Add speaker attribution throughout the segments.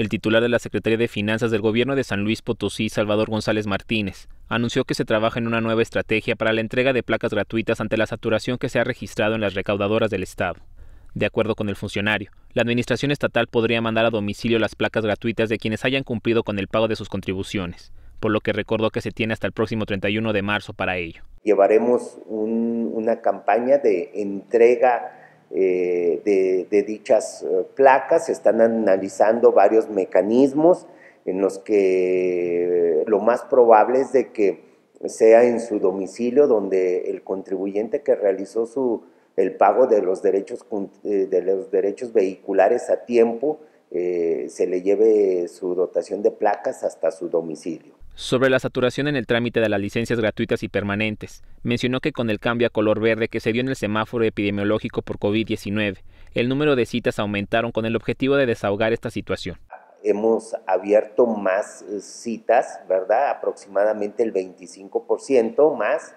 Speaker 1: El titular de la Secretaría de Finanzas del Gobierno de San Luis Potosí, Salvador González Martínez, anunció que se trabaja en una nueva estrategia para la entrega de placas gratuitas ante la saturación que se ha registrado en las recaudadoras del Estado. De acuerdo con el funcionario, la Administración Estatal podría mandar a domicilio las placas gratuitas de quienes hayan cumplido con el pago de sus contribuciones, por lo que recordó que se tiene hasta el próximo 31 de marzo para ello.
Speaker 2: Llevaremos una campaña de entrega eh, de, dichas eh, placas, se están analizando varios mecanismos en los que lo más probable es de que sea en su domicilio donde el contribuyente que realizó su, el pago de los derechos, eh, de los derechos vehiculares a tiempo se le lleve su dotación de placas hasta su domicilio
Speaker 1: sobre la saturación en el trámite de las licencias gratuitas y permanentes. Mencionó que con el cambio a color verde que se dio en el semáforo epidemiológico por COVID-19, el número de citas aumentaron con el objetivo de desahogar esta situación.
Speaker 2: Hemos abierto más eh, citas, ¿verdad? Aproximadamente el 25% más.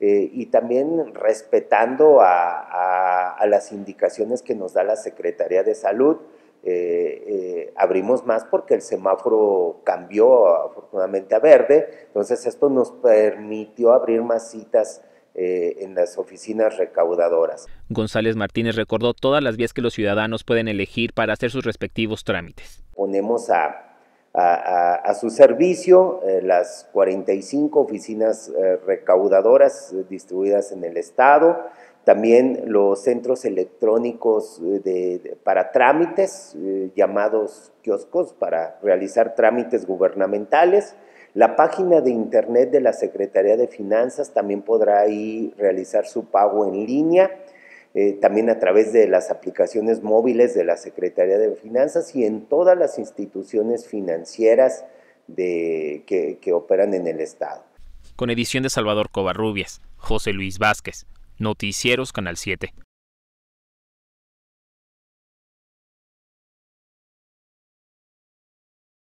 Speaker 2: Eh, y también respetando a las indicaciones que nos da la Secretaría de Salud, eh, abrimos más porque el semáforo cambió afortunadamente a verde, entonces esto nos permitió abrir más citas eh, en las oficinas recaudadoras.
Speaker 1: González Martínez recordó todas las vías que los ciudadanos pueden elegir para hacer sus respectivos trámites.
Speaker 2: Ponemos a a, su servicio eh, las 45 oficinas eh, recaudadoras eh, distribuidas en el Estado, también los centros electrónicos para trámites, llamados kioscos, para realizar trámites gubernamentales, la página de internet de la Secretaría de Finanzas también podrá ahí realizar su pago en línea. Eh, también a través de las aplicaciones móviles de la Secretaría de Finanzas y en todas las instituciones financieras que, que operan en el Estado.
Speaker 1: Con edición de Salvador Covarrubias, José Luis Vázquez, Noticieros Canal 7.